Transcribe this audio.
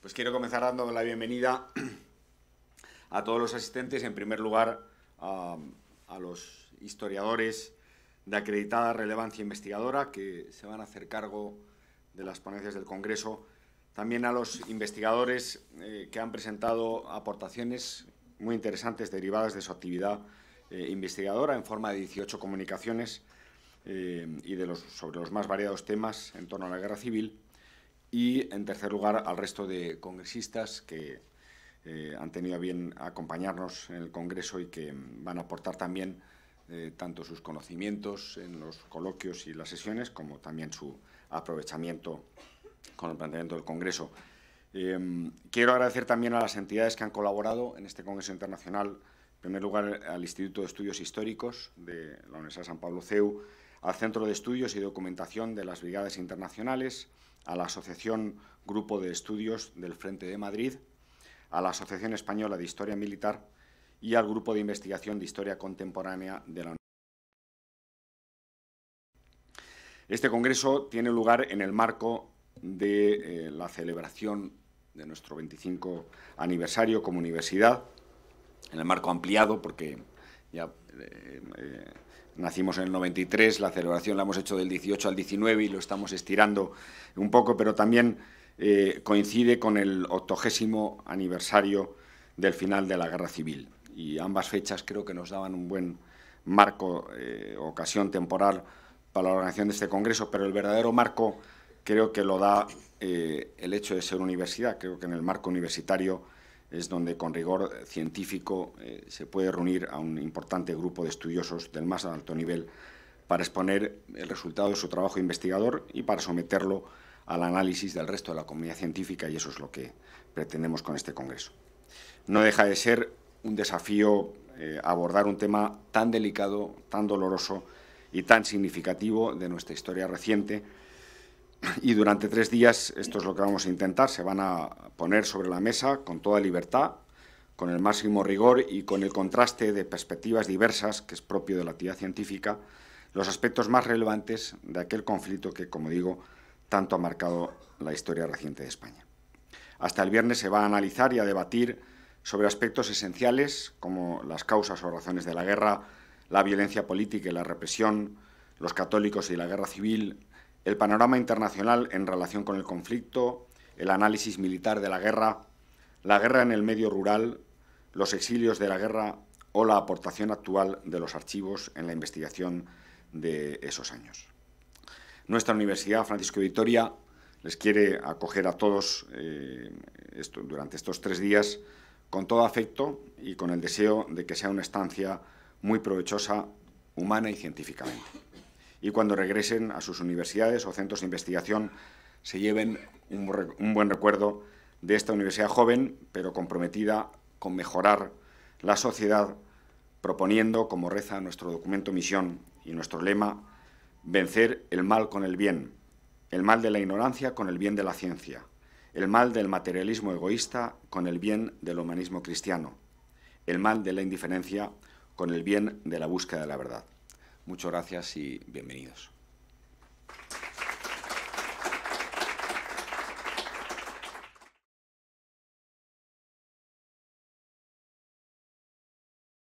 Pues quiero comenzar dando la bienvenida a todos los asistentes, en primer lugar a, los historiadores de acreditada relevancia investigadora que se van a hacer cargo de las ponencias del Congreso, también a los investigadores eh, que han presentado aportaciones muy interesantes derivadas de su actividad eh, investigadora en forma de 18 comunicaciones eh, y de sobre los más variados temas en torno a la guerra civil y, en tercer lugar, al resto de congresistas que eh, han tenido bien acompañarnos en el Congreso y que mm, van a aportar también eh, tanto sus conocimientos en los coloquios y las sesiones como también su aprovechamiento con el planteamiento del Congreso. Em, quiero agradecer también a las entidades que han colaborado en este Congreso Internacional, en primer lugar al Instituto de Estudios Históricos de la Universidad de San Pablo CEU, al Centro de Estudios y Documentación de las Brigadas Internacionales, a la Asociación Grupo de Estudios del Frente de Madrid, a la Asociación Española de Historia Militar y al Grupo de Investigación de Historia Contemporánea de la Unión. Este congreso tiene lugar en el marco de eh, la celebración de nuestro 25 aniversario como universidad, en el marco ampliado, porque ya eh, eh, nacimos en el 93, la celebración la hemos hecho del 18 al 19 y lo estamos estirando un poco, pero también eh, coincide con el octogésimo aniversario del final de la Guerra Civil. Y ambas fechas creo que nos daban un buen marco, eh, ocasión temporal para la organización de este Congreso, pero el verdadero marco creo que lo da eh, el hecho de ser universidad. Creo que en el marco universitario es donde con rigor eh, científico eh, se puede reunir a un importante grupo de estudiosos del más alto nivel para exponer el resultado de su trabajo investigador y para someterlo al análisis del resto de la comunidad científica y eso es lo que pretendemos con este Congreso. No deja de ser un desafío eh, abordar un tema tan delicado, tan doloroso y tan significativo de nuestra historia reciente y durante tres días, esto es lo que vamos a intentar, se van a poner sobre la mesa con toda libertad, con el máximo rigor y con el contraste de perspectivas diversas que es propio de la actividad científica, los aspectos más relevantes de aquel conflicto que, como digo, tanto ha marcado la historia reciente de España. Hasta el viernes se va a analizar y a debatir sobre aspectos esenciales como las causas o razones de la guerra, la violencia política y la represión, los católicos y la guerra civil, el panorama internacional en relación con el conflicto, el análisis militar de la guerra, la guerra en el medio rural, los exilios de la guerra o la aportación actual de los archivos en la investigación de esos años. Nuestra Universidad Francisco Vitoria les quiere acoger a todos eh, durante estos tres días con todo afecto y con el deseo de que sea una estancia muy provechosa humana y científicamente. Y cuando regresen a sus universidades o centros de investigación se lleven un, buen recuerdo de esta universidad joven, pero comprometida con mejorar la sociedad, proponiendo, como reza nuestro documento misión y nuestro lema, vencer el mal con el bien, el mal de la ignorancia con el bien de la ciencia, el mal del materialismo egoísta con el bien del humanismo cristiano, el mal de la indiferencia con el bien de la búsqueda de la verdad. Muchas gracias y bienvenidos.